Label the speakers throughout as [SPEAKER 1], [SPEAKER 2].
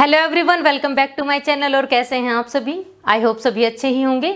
[SPEAKER 1] Hello everyone welcome back to my channel और कैसे हैं आप सभी आई होप सभी अच्छे ही होंगे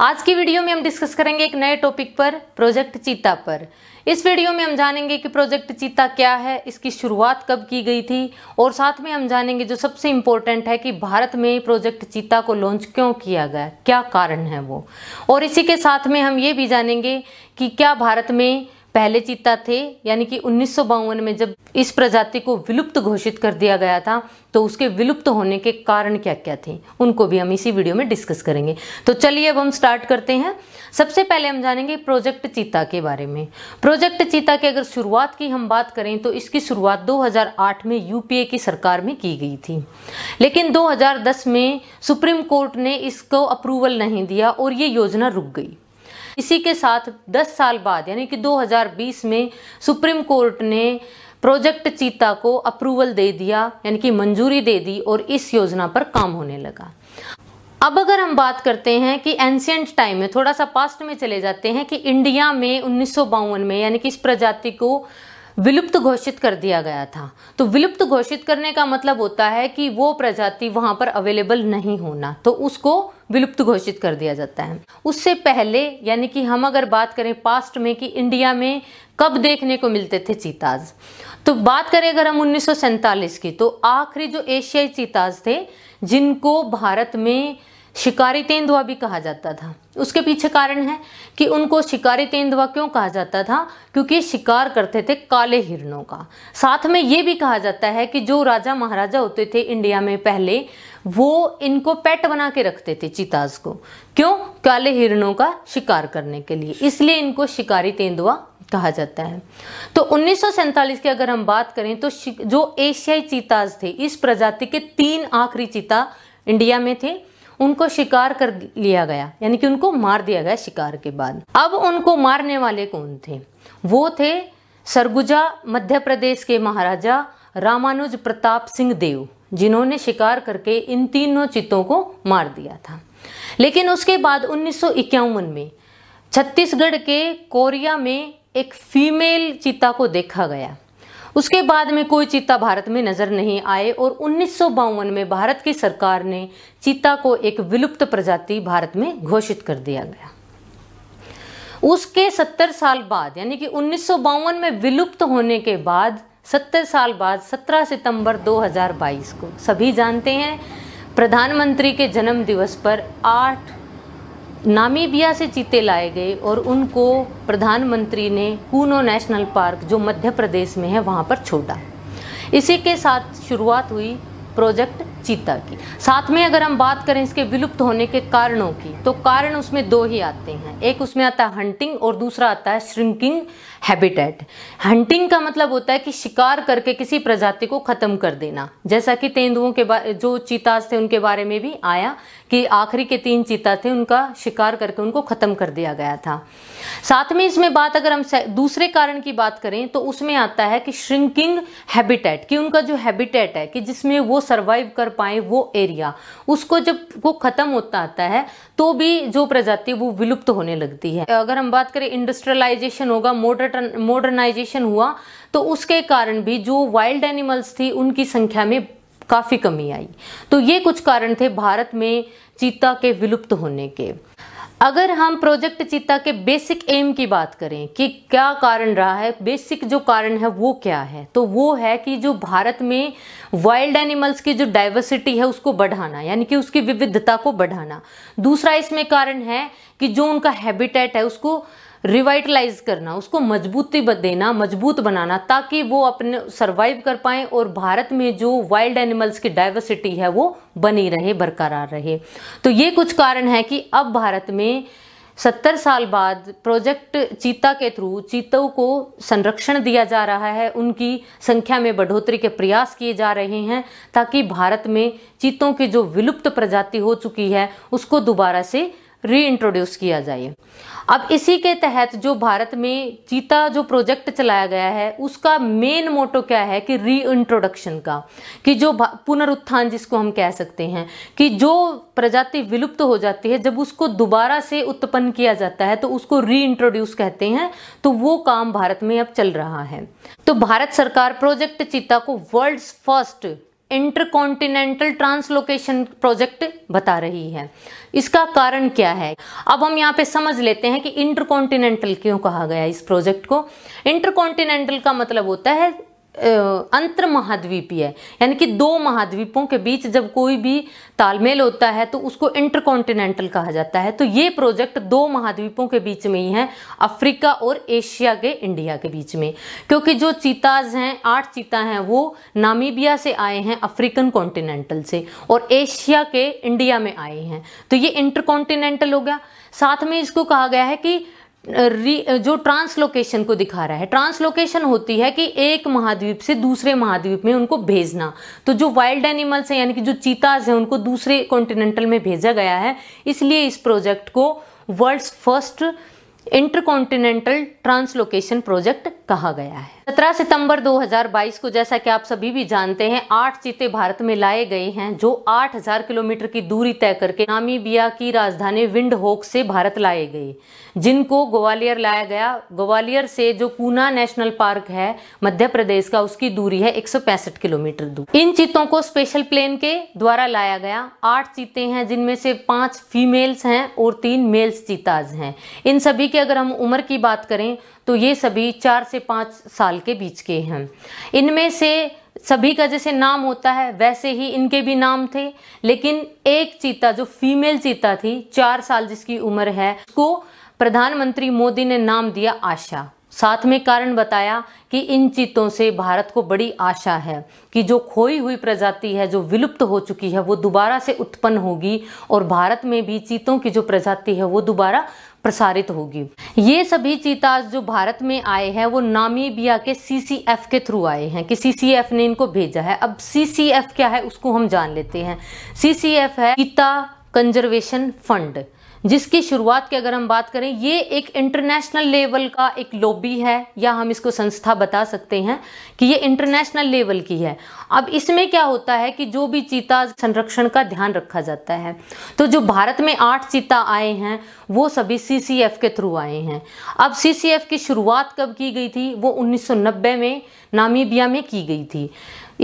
[SPEAKER 1] आज की वीडियो में हम डिस्कस करेंगे एक नए टॉपिक पर प्रोजेक्ट चीता पर इस वीडियो में हम जानेंगे कि प्रोजेक्ट चीता क्या है इसकी शुरुआत कब की गई थी और साथ में हम जानेंगे जो सबसे इम्पोर्टेंट है कि भारत में प्रोजेक्ट चीता को लॉन्च क्यों किया गया क्या कारण है वो और इसी के साथ में हम ये भी जानेंगे कि क्या भारत में पहले चीता थे यानी कि उन्नीस में जब इस प्रजाति को विलुप्त घोषित कर दिया गया था तो उसके विलुप्त होने के कारण क्या क्या थे उनको भी हम इसी वीडियो में डिस्कस करेंगे तो चलिए अब हम स्टार्ट करते हैं सबसे पहले हम जानेंगे प्रोजेक्ट चीता के बारे में प्रोजेक्ट चीता की अगर शुरुआत की हम बात करें तो इसकी शुरुआत 2008 में यूपीए की सरकार में की गई थी लेकिन 2010 में सुप्रीम कोर्ट ने इसको अप्रूवल नहीं दिया और ये योजना रुक गई इसी के साथ 10 साल बाद यानी कि 2020 में सुप्रीम कोर्ट ने प्रोजेक्ट चीता को अप्रूवल दे दिया यानी कि मंजूरी दे दी और इस योजना पर काम होने लगा अब अगर हम बात करते हैं कि एंशियंट टाइम में थोड़ा सा पास्ट में चले जाते हैं कि इंडिया में उन्नीस में यानी कि इस प्रजाति को विलुप्त घोषित कर दिया गया था तो विलुप्त घोषित करने का मतलब होता है कि वो प्रजाति वहां पर अवेलेबल नहीं होना तो उसको विलुप्त घोषित कर दिया जाता है उससे पहले यानी कि हम अगर बात करें पास्ट में कि इंडिया में कब देखने को मिलते थे चीताज तो बात करें अगर हम उन्नीस की तो आखिरी जो एशियाई चीताज थे जिनको भारत में शिकारी तेंदुआ भी कहा जाता था उसके पीछे कारण है कि उनको शिकारी तेंदुआ क्यों कहा जाता था क्योंकि शिकार करते थे काले हिरणों का साथ में ये भी कहा जाता है कि जो राजा महाराजा होते थे इंडिया में पहले वो इनको पेट बना के रखते थे चिताज को क्यों काले हिरणों का शिकार करने के लिए इसलिए इनको शिकारी तेंदुआ कहा जाता है तो उन्नीस की अगर हम बात करें तो जो एशियाई चीताज थे इस प्रजाति के तीन आखिरी चीता इंडिया में थे उनको शिकार कर लिया गया यानी कि उनको मार दिया गया शिकार के बाद अब उनको मारने वाले कौन थे वो थे सरगुजा मध्य प्रदेश के महाराजा रामानुज प्रताप सिंह देव जिन्होंने शिकार करके इन तीनों चित्तों को मार दिया था लेकिन उसके बाद उन्नीस में छत्तीसगढ़ के कोरिया में एक फीमेल चीता को देखा गया उसके बाद में कोई चीता भारत में नजर नहीं आए और उन्नीस में भारत की सरकार ने चीता को एक विलुप्त प्रजाति भारत में घोषित कर दिया गया उसके 70 साल बाद यानी कि उन्नीस में विलुप्त होने के बाद सत्तर साल बाद सत्रह सितंबर 2022 को सभी जानते हैं प्रधानमंत्री के जन्म दिवस पर आठ नामीबिया से चीते लाए गए और उनको प्रधानमंत्री ने कूनो नेशनल पार्क जो मध्य प्रदेश में है वहाँ पर छोड़ा इसी के साथ शुरुआत हुई प्रोजेक्ट चीता की साथ में अगर हम बात करें इसके विलुप्त होने के कारणों की तो कारण उसमें दो ही आते हैं एक उसमें आता है हंटिंग और दूसरा आता है श्रिंकिंग हैबिटेट हंटिंग का मतलब होता है कि शिकार करके किसी प्रजाति को ख़त्म कर देना जैसा कि तेंदुओं के बारे जो चीताज थे उनके बारे में भी आया कि आखिरी के तीन चीता थे उनका शिकार करके उनको ख़त्म कर दिया गया था साथ में इसमें बात अगर हम दूसरे कारण की बात करें तो उसमें आता है कि श्रिंकिंग हैबिटेट कि उनका जो हैबिटेट है कि जिसमें वो सर्वाइव कर पाए वो एरिया उसको जब वो ख़त्म होता आता है तो भी जो प्रजाति वो विलुप्त होने लगती है अगर हम बात करें इंडस्ट्रियलाइजेशन होगा मॉडर्न मॉडर्नाइजेशन हुआ तो उसके कारण भी जो वाइल्ड एनिमल्स थी उनकी संख्या में काफ़ी कमी आई तो ये कुछ कारण थे भारत में चीता के विलुप्त होने के अगर हम प्रोजेक्ट चीता के बेसिक एम की बात करें कि क्या कारण रहा है बेसिक जो कारण है वो क्या है तो वो है कि जो भारत में वाइल्ड एनिमल्स की जो डाइवर्सिटी है उसको बढ़ाना यानी कि उसकी विविधता को बढ़ाना दूसरा इसमें कारण है कि जो उनका हैबिटेट है उसको रिवाइटलाइज करना उसको मजबूती देना मजबूत बनाना ताकि वो अपने सर्वाइव कर पाएँ और भारत में जो वाइल्ड एनिमल्स की डाइवर्सिटी है वो बनी रहे बरकरार रहे तो ये कुछ कारण है कि अब भारत में सत्तर साल बाद प्रोजेक्ट चीता के थ्रू चीतों को संरक्षण दिया जा रहा है उनकी संख्या में बढ़ोतरी के प्रयास किए जा रहे हैं ताकि भारत में चीतों की जो विलुप्त प्रजाति हो चुकी है उसको दोबारा से रीइंट्रोड्यूस किया जाए अब इसी के तहत जो भारत में चीता जो प्रोजेक्ट चलाया गया है उसका मेन मोटो क्या है कि रीइंट्रोडक्शन का कि जो पुनरुत्थान जिसको हम कह सकते हैं कि जो प्रजाति विलुप्त हो जाती है जब उसको दोबारा से उत्पन्न किया जाता है तो उसको रीइंट्रोड्यूस कहते हैं तो वो काम भारत में अब चल रहा है तो भारत सरकार प्रोजेक्ट चीता को world first intercontinental translocation project बता रही है इसका कारण क्या है अब हम यहाँ पे समझ लेते हैं कि इंटरकॉन्टिनेंटल क्यों कहा गया इस प्रोजेक्ट को इंटरकॉन्टिनेंटल का मतलब होता है अंतर महाद्वीपीय यानी कि दो महाद्वीपों के बीच जब कोई भी तालमेल होता है तो उसको इंटरकॉन्टिनेंटल कहा जाता है तो ये प्रोजेक्ट दो महाद्वीपों के बीच में ही है अफ्रीका और एशिया के इंडिया के बीच में क्योंकि जो चीताज हैं आठ चीता हैं वो नामीबिया से आए हैं अफ्रीकन कॉन्टिनेंटल से और एशिया के इंडिया में आए हैं तो ये इंटरकॉन्टिनेंटल हो गया साथ में इसको कहा गया है कि जो ट्रांसलोकेशन को दिखा रहा है ट्रांसलोकेशन होती है कि एक महाद्वीप से दूसरे महाद्वीप में उनको भेजना तो जो वाइल्ड एनिमल्स हैं यानी कि जो चीताज हैं उनको दूसरे कॉन्टिनेंटल में भेजा गया है इसलिए इस प्रोजेक्ट को world's first intercontinental translocation project कहा गया है 17 सितंबर 2022 को जैसा कि आप सभी भी जानते हैं आठ चीते भारत में लाए गए हैं जो 8000 किलोमीटर की दूरी तय करके नामीबिया की राजधानी विंड होक से भारत लाए गए जिनको ग्वालियर लाया गया ग्वालियर से जो पूना नेशनल पार्क है मध्य प्रदेश का उसकी दूरी है एक किलोमीटर दूर इन चीतों को स्पेशल प्लेन के द्वारा लाया गया आठ चीते हैं जिनमें से पांच फीमेल्स हैं और तीन मेल्स चीताज हैं इन सभी की अगर हम उम्र की बात करें तो ये सभी चार से पाँच साल के बीच के हैं इनमें से सभी का जैसे नाम होता है वैसे ही इनके भी नाम थे लेकिन एक चीता जो फीमेल चीता थी चार साल जिसकी उम्र है उसको प्रधानमंत्री मोदी ने नाम दिया आशा साथ में कारण बताया कि इन चीतों से भारत को बड़ी आशा है कि जो खोई हुई प्रजाति है जो विलुप्त हो चुकी है वो दोबारा से उत्पन्न होगी और भारत में भी चीतों की जो प्रजाति है वो दोबारा प्रसारित होगी ये सभी चीता जो भारत में आए हैं वो नामीबिया के सीसीएफ के थ्रू आए हैं कि सीसीएफ ने इनको भेजा है अब सीसीएफ क्या है उसको हम जान लेते हैं सीसीएफ है चीता कंजर्वेशन फंड जिसकी शुरुआत की अगर हम बात करें ये एक इंटरनेशनल लेवल का एक लॉबी है या हम इसको संस्था बता सकते हैं कि ये इंटरनेशनल लेवल की है अब इसमें क्या होता है कि जो भी चीता संरक्षण का ध्यान रखा जाता है तो जो भारत में आठ चीता आए हैं वो सभी सी के थ्रू आए हैं अब सी की शुरुआत कब की गई थी वो उन्नीस में नामीबिया में की गई थी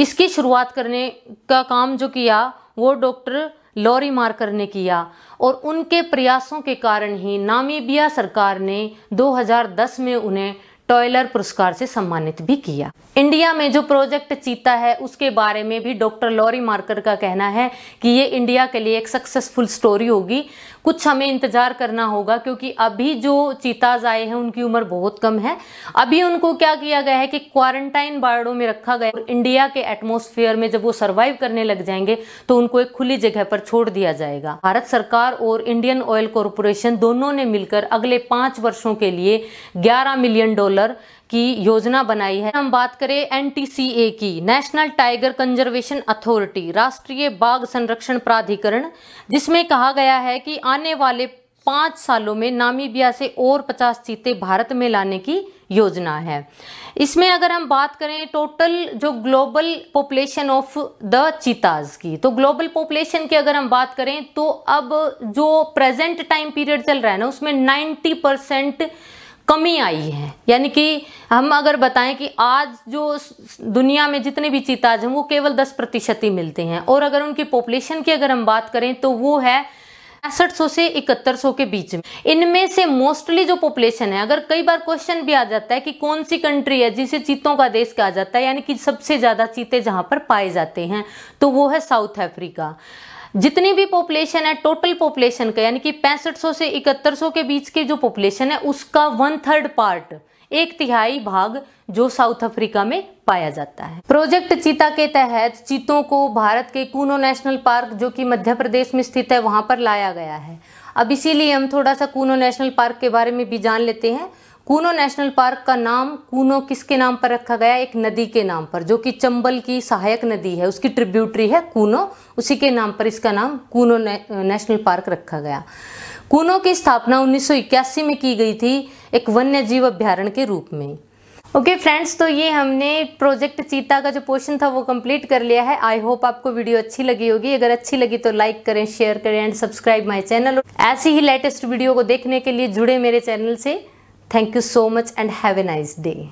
[SPEAKER 1] इसकी शुरुआत करने का काम जो किया वो डॉक्टर लॉरी मार्कर ने किया और उनके प्रयासों के कारण ही नामीबिया सरकार ने 2010 में उन्हें टॉयलर पुरस्कार से सम्मानित भी किया इंडिया में जो प्रोजेक्ट चीता है उसके बारे में भी डॉक्टर लॉरी मार्कर का कहना है कि ये इंडिया के लिए एक सक्सेसफुल स्टोरी होगी कुछ हमें इंतजार करना होगा क्योंकि अभी जो चीताज आए हैं उनकी उम्र बहुत कम है अभी उनको क्या किया गया है कि क्वारंटाइन बार्डो में रखा गया और इंडिया के एटमोसफियर में जब वो सर्वाइव करने लग जाएंगे तो उनको एक खुली जगह पर छोड़ दिया जाएगा भारत सरकार और इंडियन ऑयल कॉरपोरेशन दोनों ने मिलकर अगले पांच वर्षों के लिए ग्यारह मिलियन डॉलर सर्कुलर की योजना बनाई है हम बात करें एनटीसीए की नेशनल टाइगर कंजर्वेशन अथॉरिटी राष्ट्रीय बाघ संरक्षण प्राधिकरण जिसमें कहा गया है कि आने वाले पाँच सालों में नामीबिया से और पचास चीते भारत में लाने की योजना है इसमें अगर हम बात करें टोटल जो global population of the cheetahs की तो ग्लोबल पॉपुलेशन की अगर हम बात करें तो अब जो प्रेजेंट टाइम पीरियड चल रहा है ना उसमें 90 परसेंट कमी आई है यानी कि हम अगर बताएं कि आज जो दुनिया में जितने भी चीताज हैं वो केवल दस प्रतिशत ही मिलते हैं और अगर उनकी पॉपुलेशन की अगर हम बात करें तो वो है पैंसठ सौ से इकहत्तर सौ के बीच में इनमें से मोस्टली जो पॉपुलेशन है अगर कई बार क्वेश्चन भी आ जाता है कि कौन सी कंट्री है जिसे चीतों का देश कहा जाता है यानी कि सबसे ज़्यादा चीते जहाँ पर पाए जाते हैं तो वो है साउथ अफ्रीका जितनी भी पॉपुलेशन है टोटल पॉपुलेशन का यानी कि पैंसठ से इकहत्तर के बीच के जो पॉपुलेशन है उसका वन थर्ड पार्ट एक तिहाई भाग जो साउथ अफ्रीका में पाया जाता है प्रोजेक्ट चीता के तहत चीतों को भारत के कूनो नेशनल पार्क जो कि मध्य प्रदेश में स्थित है वहां पर लाया गया है अब इसीलिए हम थोड़ा सा कूनो नेशनल पार्क के बारे में भी जान लेते हैं कूनो नेशनल पार्क का नाम कूनो किसके नाम पर रखा गया एक नदी के नाम पर जो कि चंबल की सहायक नदी है उसकी ट्रिब्यूटरी है कूनो उसी के नाम पर इसका नाम कूनो ने, नेशनल पार्क रखा गया कूनो की स्थापना 1981 में की गई थी एक वन्य जीव अभ्यारण्य के रूप में ओके okay फ्रेंड्स तो ये हमने प्रोजेक्ट चीता का जो पोर्शन था वो कंप्लीट कर लिया है आई होप आपको वीडियो अच्छी लगी होगी अगर अच्छी लगी तो लाइक करें शेयर करें एंड सब्सक्राइब माय चैनल ऐसी ही लेटेस्ट वीडियो को देखने के लिए जुड़े मेरे चैनल से Thank you so much and have a nice day.